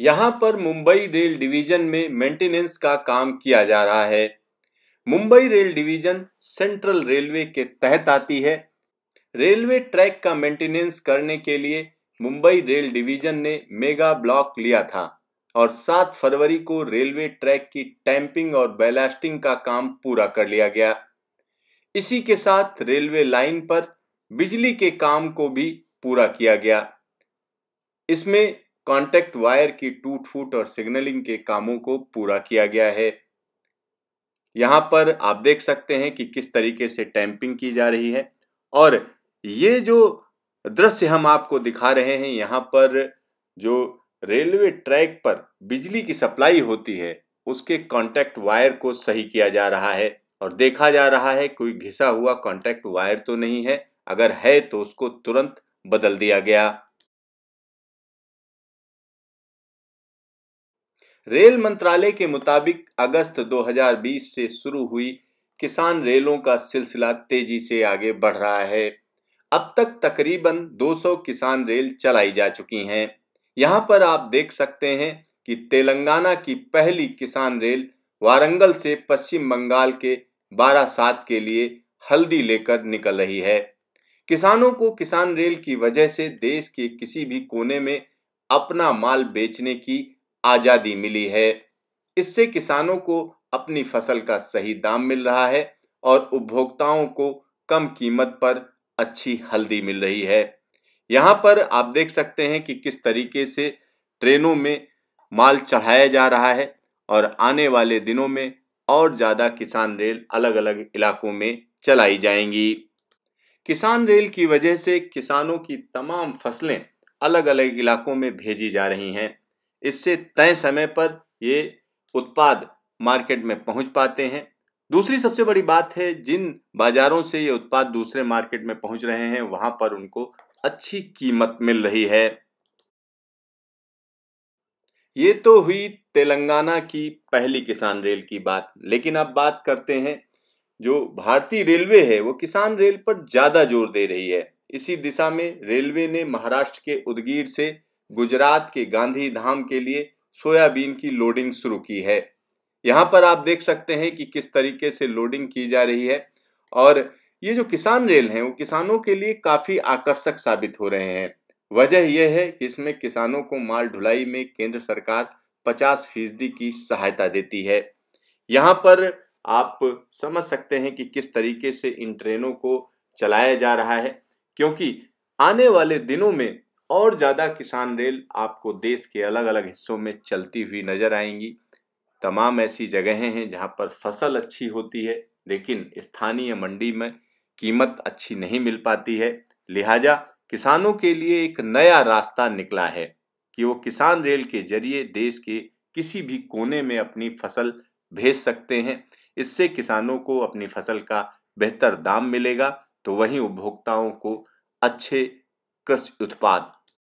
यहां पर Mumbai rail division में मेंटेनेंस का काम किया जा रहा है Mumbai rail division central railway के तहत आती है रेलवे ट्रैक का मेंटेनेंस करने के लिए मुंबई रेल डिवीजन ने मेगा ब्लॉक लिया था और 7 फरवरी को रेलवे ट्रैक की टैंपिंग और बैलास्टिंग का काम पूरा कर लिया गया इसी के साथ रेलवे लाइन पर बिजली के काम को भी पूरा किया गया इसमें कांटेक्ट वायर की टूट फूट और सिग्नलिंग के कामों को पूरा किया गया है यहाँ पर आप देख सकते हैं कि किस तरीके से टैंपिंग की जा रही है और ये जो दृश्य हम आपको दिखा रहे हैं यहाँ पर जो रेलवे ट्रैक पर बिजली की सप्लाई होती है उसके कांटेक्ट वायर को सही किया जा रहा है और देखा जा रहा है कोई घिसा हुआ कॉन्टैक्ट वायर तो नहीं है अगर है तो उसको तुरंत बदल दिया गया रेल मंत्रालय के मुताबिक अगस्त 2020 से शुरू हुई किसान रेलों का सिलसिला तेजी से आगे बढ़ रहा है अब तक तकरीबन 200 किसान रेल चलाई जा चुकी हैं यहाँ पर आप देख सकते हैं कि तेलंगाना की पहली किसान रेल वारंगल से पश्चिम बंगाल के सात के लिए हल्दी लेकर निकल रही है किसानों को किसान रेल की वजह से देश के किसी भी कोने में अपना माल बेचने की आज़ादी मिली है इससे किसानों को अपनी फसल का सही दाम मिल रहा है और उपभोक्ताओं को कम कीमत पर अच्छी हल्दी मिल रही है यहाँ पर आप देख सकते हैं कि किस तरीके से ट्रेनों में माल चढ़ाया जा रहा है और आने वाले दिनों में और ज़्यादा किसान रेल अलग अलग इलाकों में चलाई जाएंगी किसान रेल की वजह से किसानों की तमाम फसलें अलग अलग इलाकों में भेजी जा रही हैं इससे तय समय पर ये उत्पाद मार्केट में पहुंच पाते हैं दूसरी सबसे बड़ी बात है जिन बाज़ारों से ये उत्पाद दूसरे मार्केट में पहुंच रहे हैं वहां पर उनको अच्छी कीमत मिल रही है ये तो हुई तेलंगाना की पहली किसान रेल की बात लेकिन अब बात करते हैं जो भारतीय रेलवे है वो किसान रेल पर ज़्यादा जोर दे रही है इसी दिशा में रेलवे ने महाराष्ट्र के उदगीर से गुजरात के गांधी धाम के लिए सोयाबीन की लोडिंग शुरू की है यहाँ पर आप देख सकते हैं कि किस तरीके से लोडिंग की जा रही है और ये जो किसान रेल हैं वो किसानों के लिए काफ़ी आकर्षक साबित हो रहे हैं वजह यह है कि इसमें किसानों को माल ढुलाई में केंद्र सरकार 50 फीसदी की सहायता देती है यहाँ पर आप समझ सकते हैं कि किस तरीके से इन ट्रेनों को चलाया जा रहा है क्योंकि आने वाले दिनों में और ज़्यादा किसान रेल आपको देश के अलग अलग हिस्सों में चलती हुई नज़र आएंगी तमाम ऐसी जगहें हैं जहाँ पर फसल अच्छी होती है लेकिन स्थानीय मंडी में कीमत अच्छी नहीं मिल पाती है लिहाजा किसानों के लिए एक नया रास्ता निकला है कि वो किसान रेल के जरिए देश के किसी भी कोने में अपनी फसल भेज सकते हैं इससे किसानों को अपनी फसल का बेहतर दाम मिलेगा तो वहीं उपभोक्ताओं को अच्छे कृषि उत्पाद